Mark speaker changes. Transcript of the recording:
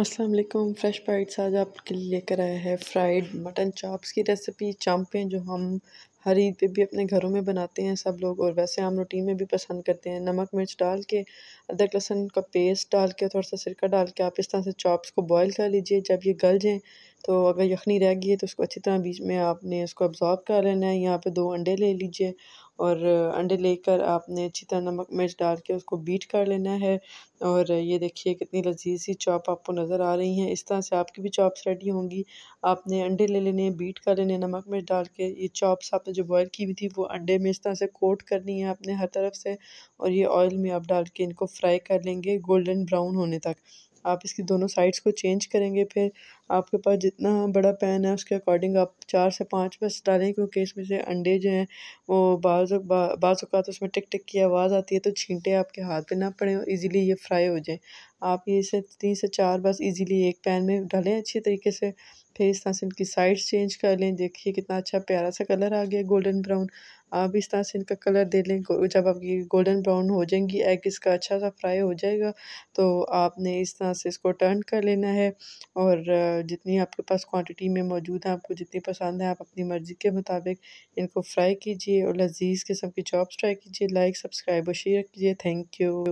Speaker 1: अस्सलाम वालेकुम fresh bytes आज आपके लिए लेकर आया है फ्राइड मटन चॉप्स की रेसिपी चाम्पें जो हम हर ईद पर भी अपने घरों में बनाते हैं सब लोग और वैसे हम रोटी में भी पसंद करते हैं नमक मिर्च डाल के अदरक लहसुन का पेस्ट डाल के थोड़ा सा सिरका डाल के आप इस तरह से चॉप्स को बॉईल कर लीजिए जब ये गल जाएँ तो अगर यखनी रह गई है तो उसको अच्छी तरह बीच में आपने उसको अब्जॉर्ब कर लेना है यहाँ पर दो अंडे ले लीजिए और अंडे लेकर आपने अच्छी तरह नमक मिर्च डाल के उसको बीट कर लेना है और ये देखिए कितनी लजीज सी चॉप आपको नज़र आ रही हैं इस तरह से आपकी भी चॉप्स रेडी होंगी आपने अंडे ले लेने बीट कर लेने नमक मिर्च डाल के ये चॉप्स आपने जो बॉयल की हुई थी वो अंडे में इस तरह से कोट करनी है आपने हर तरफ से और ये ऑयल में आप डाल के इनको फ्राई कर लेंगे गोल्डन ब्राउन होने तक आप इसकी दोनों साइड्स को चेंज करेंगे फिर आपके पास जितना बड़ा पैन है उसके अकॉर्डिंग आप चार से पाँच बस डालें क्योंकि इसमें से अंडे जो हैं वो बाज़ तो उसमें टिक टिक की आवाज़ आती है तो छींटे आपके हाथ पे ना पड़े और ईज़िली ये फ्राई हो जाए आप ये से तीन से चार बस ईज़िली एक पैन में डालें अच्छी तरीके से फिर इस तरह से इनकी साइड्स चेंज कर लें देखिए कितना अच्छा प्यारा सा कलर आ गया गोल्डन ब्राउन आप इस तरह से इनका कलर दे लें जब आपकी गोल्डन ब्राउन हो जाएंगी एग इसका अच्छा सा फ्राई हो जाएगा तो आपने इस तरह से इसको टर्न कर लेना है और जितनी आपके पास क्वांटिटी में मौजूद है आपको जितनी पसंद है आप अपनी मर्ज़ी के मुताबिक इनको फ्राई कीजिए और लजीज़ किस्म की चॉप्स ट्राई कीजिए लाइक सब्सक्राइब और शेयर कीजिए थैंक यू